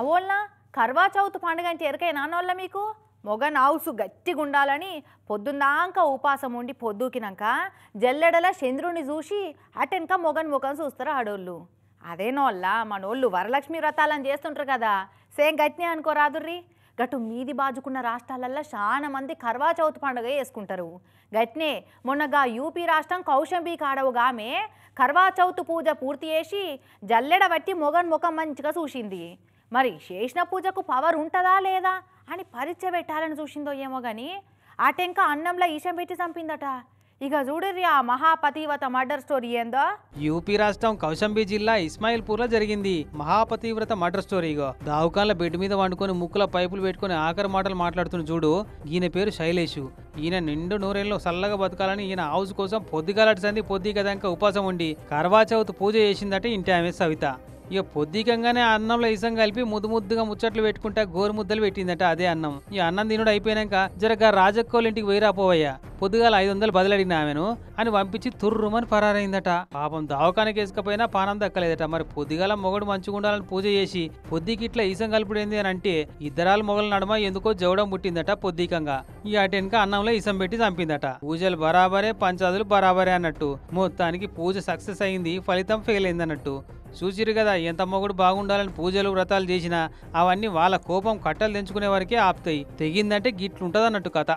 అవోళ్ళ కర్వా చౌత్ పండుగ అంటే ఎరకై నాన్నోళ్ళ మీకు మొగ నావుసు గట్టిగా ఉండాలని పొద్దున్నాక ఉపాసం ఉండి పొద్దుకినాక జల్లెడల చంద్రుని చూసి అటెనక మొగన్ ముఖం చూస్తారు ఆడోళ్ళు అదేనోళ్ళ మనోళ్ళు వరలక్ష్మి వ్రతాలని చేస్తుంటారు కదా సేమ్ గట్నే అనుకోరాదుర్రీ గటు మీది బాజుకున్న రాష్ట్రాలల్లో చాలా మంది కర్వా చౌత్ పండుగ వేసుకుంటారు గట్నే మొన్నగా యూపీ రాష్ట్రం కౌశంబీ కాడవుగామే కర్వా చౌత్ పూజ పూర్తి చేసి జల్లెడ బట్టి మొగన్ ముఖం మంచిగా చూసింది మరి చేసిన పూజకు పవర్ ఉంటుందా లేదా అని పరీక్ష పెట్టాలని చూసిందో ఏమో కానీ టెంక అన్నంలో ఈశం పెట్టి చంపిందట ఇక చూడర్రి ఆ మహాపతివ్రత మర్డర్ స్టోరీ ఏందో యూపీ రాష్ట్రం కౌశంబి జిల్లా ఇస్మాయిల్పూర్ లో జరిగింది మహాపతివ్రత మర్డర్ ఇగో దావుకాన్ల బెడ్ మీద వండుకొని ముక్కుల పైపులు పెట్టుకుని ఆఖరి మాటలు మాట్లాడుతున్న చూడు ఈయన పేరు శైలేషు ఈయన నిండు నూరేళ్ళు సల్లగా బతకాలని ఈయన హౌస్ కోసం పొద్దుగాలటి సంది పొద్దుగదంక ఉపాసం ఉండి కర్వాచౌత్ పూజ చేసిందట ఇంటి ఆమె సవిత ఇక పొద్దుకంగానే అన్నంలో ఇసం కలిపి ముద్దు ముద్దుగా ముచ్చట్లు పెట్టుకుంటా గోరు ముద్దలు పెట్టిందట అదే అన్నం ఈ అన్నం తినుడు అయిపోయినాక జరగా రాజక్కోళ్ళ ఇంటికి పోయిరా పొద్దుగాల ఐదు వందలు బదిలడిన ఆమెను అని పంపించి తుర్రుమని పరారైందట పాపం దావకానికి వేసుకపోయినా పానం దక్కలేదట మరి పొద్దుగాల మొగడు మంచిగా ఉండాలని పూజ చేసి పొద్దుకి ఇట్లా ఈసం కలుపుడేంది అని అంటే ఇద్దరాలు మొగల నడమ ఎందుకో జవడం పుట్టిందట పొద్దికంగా ఈ అటెనక అన్నంలో ఇసం పెట్టి చంపిందట పూజలు బరాబరే పంచాదులు బరాబరే అన్నట్టు మొత్తానికి పూజ సక్సెస్ అయింది ఫలితం ఫెయిల్ అయింది అన్నట్టు చూసిరు కదా ఎంత మొగుడు బాగుండాలని పూజలు వ్రతాలు చేసినా అవన్నీ వాళ్ళ కోపం కట్టలు తెంచుకునే వరకే ఆపుతాయి తెగిందంటే గిట్లుంటదన్నట్టు కథ